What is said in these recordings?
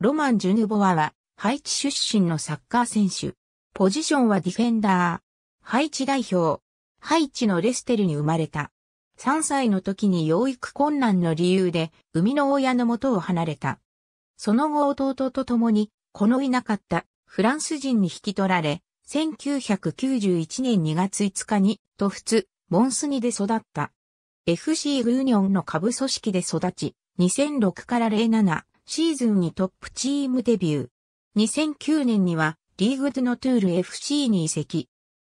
ロマン・ジュヌボワは、ハイチ出身のサッカー選手。ポジションはディフェンダー。ハイチ代表。ハイチのレステルに生まれた。3歳の時に養育困難の理由で、生みの親の元を離れた。その後弟と共に、このいなかったフランス人に引き取られ、1991年2月5日に、と仏、モンスニで育った。FC グーニョンの下部組織で育ち、2006から07、シーズンにトップチームデビュー。2009年にはリーグドゥノトゥール FC に移籍。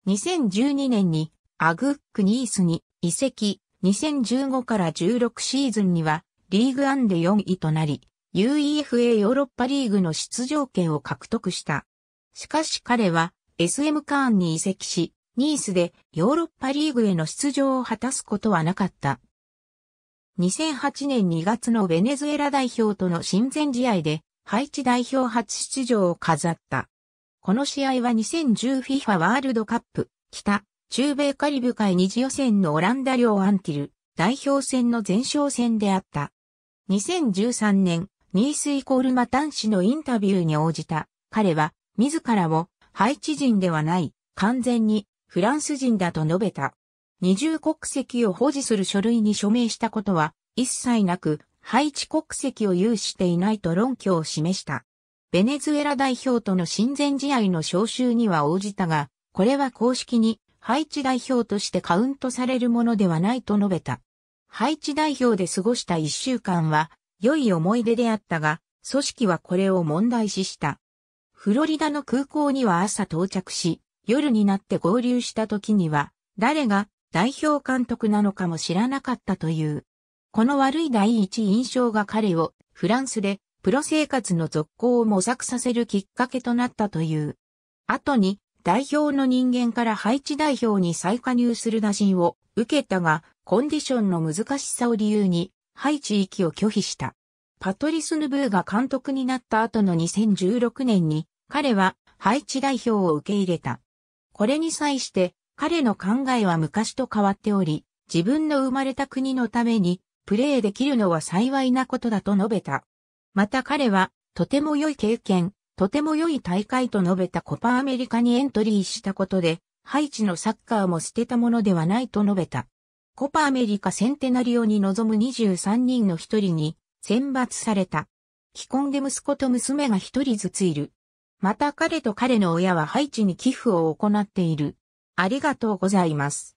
2012年にアグックニースに移籍。2015から16シーズンにはリーグアンで4位となり、UEFA ヨーロッパリーグの出場権を獲得した。しかし彼は SM カーンに移籍し、ニースでヨーロッパリーグへの出場を果たすことはなかった。2008年2月のベネズエラ代表との親善試合で、ハイチ代表初出場を飾った。この試合は 2010FIFA ワールドカップ、北、中米カリブ海二次予選のオランダ領アンティル、代表戦の前哨戦であった。2013年、ニースイコールマタン氏のインタビューに応じた、彼は、自らを、ハイチ人ではない、完全に、フランス人だと述べた。二重国籍を保持する書類に署名したことは一切なく、ハイチ国籍を有していないと論拠を示した。ベネズエラ代表との親善試合の招集には応じたが、これは公式にハイチ代表としてカウントされるものではないと述べた。ハイチ代表で過ごした一週間は良い思い出であったが、組織はこれを問題視した。フロリダの空港には朝到着し、夜になって合流した時には、誰が代表監督なのかも知らなかったという。この悪い第一印象が彼をフランスでプロ生活の続行を模索させるきっかけとなったという。後に代表の人間から配置代表に再加入する打診を受けたが、コンディションの難しさを理由に、配置域を拒否した。パトリス・ヌブーが監督になった後の2016年に、彼は配置代表を受け入れた。これに際して、彼の考えは昔と変わっており、自分の生まれた国のためにプレーできるのは幸いなことだと述べた。また彼は、とても良い経験、とても良い大会と述べたコパアメリカにエントリーしたことで、ハイチのサッカーも捨てたものではないと述べた。コパアメリカセンテナリオに臨む23人の一人に選抜された。既婚で息子と娘が一人ずついる。また彼と彼の親はハイチに寄付を行っている。ありがとうございます。